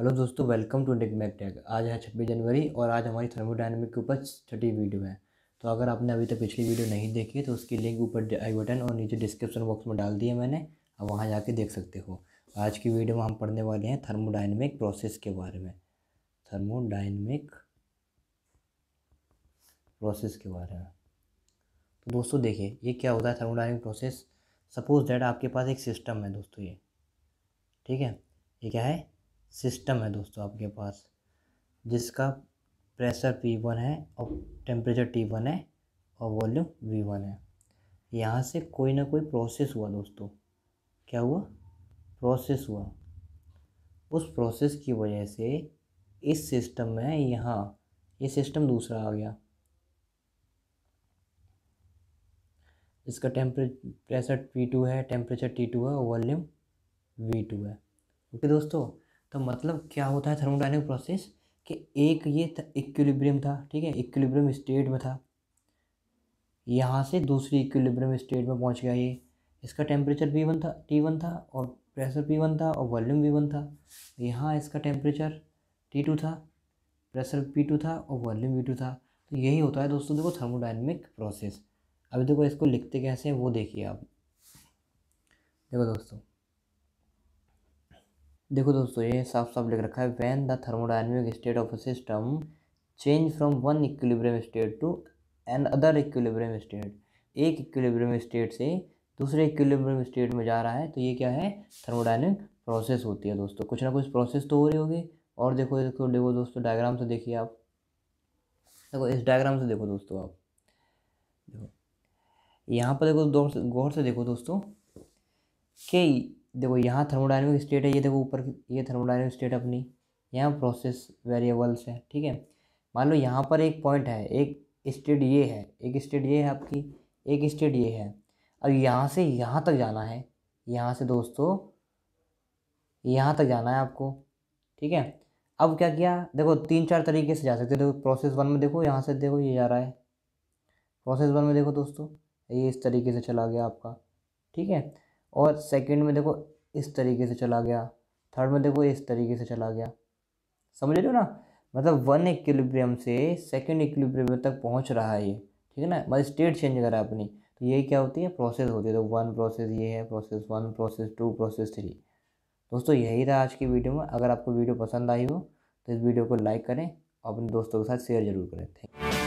hello दोस्तों welcome to Mac tag आज है छब्बीस जनवरी और आज हमारी थर्मोडाइनमिक के ऊपर छठी वीडियो है तो अगर आपने अभी तक पिछली वीडियो नहीं देखी तो उसकी लिंक ऊपर आई बटन और नीचे डिस्क्रिप्शन बॉक्स में डाल दिया मैंने आप वहाँ जाके देख सकते हो आज की वीडियो में हम पढ़ने वाले हैं थर्मोडाइनमिक प्रोसेस के बारे में थर्मोडाइनमिक प्रोसेस के बारे में तो दोस्तों देखिए ये क्या होता है थर्मोडाइनमिक प्रोसेस सपोज डैट आपके पास एक सिस्टम है दोस्तों ये ठीक है ये क्या है सिस्टम है दोस्तों आपके पास जिसका प्रेशर पी वन है और टेम्परेचर टी वन है और वॉल्यूम वी वन है यहाँ से कोई ना कोई प्रोसेस हुआ दोस्तों क्या हुआ प्रोसेस हुआ उस प्रोसेस की वजह से इस सिस्टम में यहाँ ये यह सिस्टम दूसरा आ गया इसका टेम्परे प्रेशर पी टू है टेम्परेचर टी टू है और वॉल्यूम वी टू है ओके दोस्तों तो मतलब क्या होता है थर्मोडाइनिक प्रोसेस कि एक ये इक्विलिब्रियम था ठीक है इक्विलिब्रियम स्टेट में था यहाँ से दूसरी इक्विलिब्रियम स्टेट में पहुँच गया ये इसका टेम्परेचर पी वन था टी वन था और प्रेशर पी वन था और वॉल्यूम भी वन था यहाँ इसका टेम्परेचर टी टू था प्रेशर पी टू था और वॉल्यूम वी टू था तो यही होता है दोस्तों देखो थर्मोडाइनमिक प्रोसेस अभी देखो इसको लिखते कैसे हैं वो देखिए आप देखो दोस्तों देखो दोस्तों ये साफ साफ लिख रखा है when the thermodynamic state of a system change from one equilibrium state to another equilibrium state एक इक्विलिब्रियम स्टेट से दूसरे इक्विलिब्रियम स्टेट में जा रहा है तो ये क्या है थर्मोडाइनमिक प्रोसेस होती है दोस्तों कुछ ना कुछ प्रोसेस तो हो रही होगी और देखो देखो देखो दोस्तों डायग्राम से देखिए आप देखो इस डायग्राम से देखो दोस्तों आप देखो यहाँ पर देखो गौर से देखो दोस्तों कि देखो यहाँ थर्मोडाइनमिक स्टेट है ये देखो ऊपर ये थर्मोडाइनमिक स्टेट अपनी यहाँ प्रोसेस वेरिएबल्स है ठीक है मान लो यहाँ पर एक पॉइंट है एक स्टेट ये है एक स्टेट ये है आपकी एक स्टेट ये है अब यहाँ से यहाँ तक जाना है यहाँ से दोस्तों यहाँ तक जाना है आपको ठीक है अब क्या किया देखो तीन चार तरीके से जा सकते हो देखो प्रोसेस वन में देखो यहाँ से देखो ये जा रहा है प्रोसेस वन में देखो दोस्तों ये इस तरीके से चला गया आपका ठीक है और सेकंड में देखो इस तरीके से चला गया थर्ड में देखो इस तरीके से चला गया समझ रहे हो ना मतलब वन इक्विलिब्रियम से सेकंड इक्विलिब्रियम तक पहुंच रहा है ये ठीक है ना मतलब स्टेट चेंज कर रहा है अपनी तो ये क्या होती है प्रोसेस होती है तो वन प्रोसेस ये है process one process two process three दोस्तों यही था आज की वीडियो में अगर आपको वीडियो पसंद आई हो तो इस वीडियो को लाइक करें और अपने दोस्तों के साथ शेयर जरूर करें थैंक यू